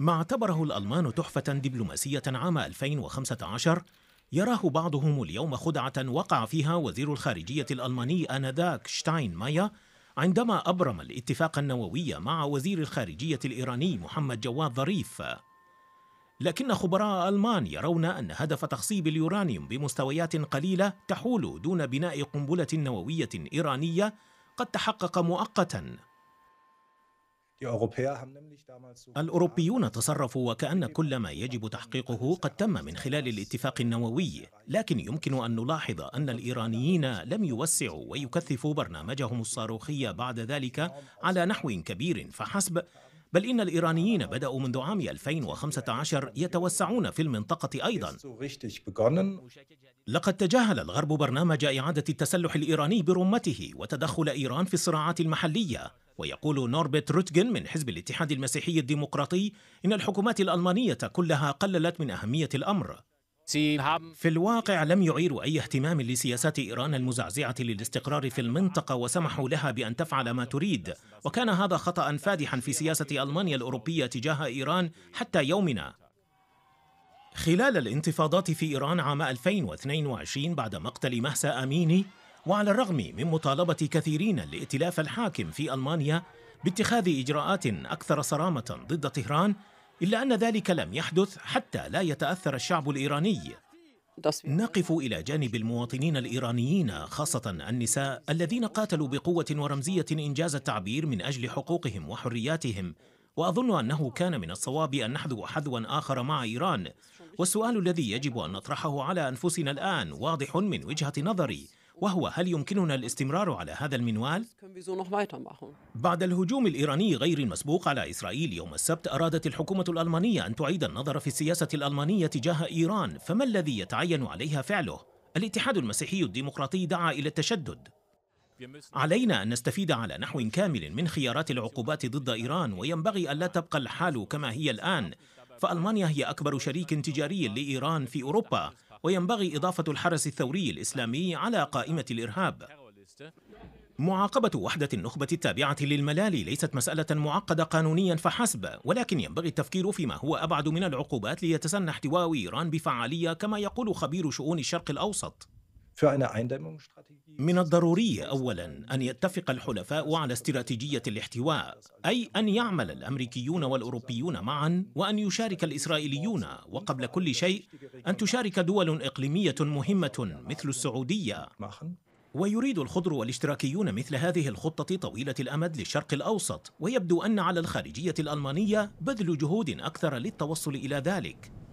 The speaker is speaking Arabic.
ما اعتبره الألمان تحفة دبلوماسية عام 2015 يراه بعضهم اليوم خدعة وقع فيها وزير الخارجية الألماني آنذاك شتاين مايا عندما أبرم الاتفاق النووي مع وزير الخارجية الإيراني محمد جواد ظريف لكن خبراء ألمان يرون أن هدف تخصيب اليورانيوم بمستويات قليلة تحول دون بناء قنبلة نووية إيرانية قد تحقق مؤقتاً الأوروبيون تصرفوا وكأن كل ما يجب تحقيقه قد تم من خلال الاتفاق النووي لكن يمكن أن نلاحظ أن الإيرانيين لم يوسعوا ويكثفوا برنامجهم الصاروخي بعد ذلك على نحو كبير فحسب بل إن الإيرانيين بدأوا منذ عام 2015 يتوسعون في المنطقة أيضا لقد تجاهل الغرب برنامج إعادة التسلح الإيراني برمته وتدخل إيران في الصراعات المحلية ويقول نوربت روتجن من حزب الاتحاد المسيحي الديمقراطي إن الحكومات الألمانية كلها قللت من أهمية الأمر في الواقع لم يعيروا أي اهتمام لسياسات إيران المزعزعة للاستقرار في المنطقة وسمحوا لها بأن تفعل ما تريد وكان هذا خطأ فادحا في سياسة ألمانيا الأوروبية تجاه إيران حتى يومنا خلال الانتفاضات في إيران عام 2022 بعد مقتل مهسا أميني وعلى الرغم من مطالبة كثيرين لائتلاف الحاكم في ألمانيا باتخاذ إجراءات أكثر صرامة ضد طهران إلا أن ذلك لم يحدث حتى لا يتأثر الشعب الإيراني نقف إلى جانب المواطنين الإيرانيين خاصة النساء الذين قاتلوا بقوة ورمزية إنجاز التعبير من أجل حقوقهم وحرياتهم وأظن أنه كان من الصواب أن نحذو حذوا آخر مع إيران والسؤال الذي يجب أن نطرحه على أنفسنا الآن واضح من وجهة نظري وهو هل يمكننا الاستمرار على هذا المنوال؟ بعد الهجوم الإيراني غير المسبوق على إسرائيل يوم السبت أرادت الحكومة الألمانية أن تعيد النظر في السياسة الألمانية تجاه إيران فما الذي يتعين عليها فعله؟ الاتحاد المسيحي الديمقراطي دعا إلى التشدد علينا أن نستفيد على نحو كامل من خيارات العقوبات ضد إيران وينبغي ألا تبقى الحال كما هي الآن فألمانيا هي أكبر شريك تجاري لإيران في أوروبا وينبغي إضافة الحرس الثوري الإسلامي على قائمة الإرهاب معاقبة وحدة النخبة التابعة للملالي ليست مسألة معقدة قانونيا فحسب، ولكن ينبغي التفكير فيما هو أبعد من العقوبات ليتسنى احتواء إيران بفعالية كما يقول خبير شؤون الشرق الأوسط. من الضروري اولا ان يتفق الحلفاء على استراتيجيه الاحتواء اي ان يعمل الامريكيون والاوروبيون معا وان يشارك الاسرائيليون وقبل كل شيء ان تشارك دول اقليميه مهمه مثل السعوديه ويريد الخضر والاشتراكيون مثل هذه الخطة طويلة الأمد للشرق الأوسط ويبدو أن على الخارجية الألمانية بذل جهود أكثر للتوصل إلى ذلك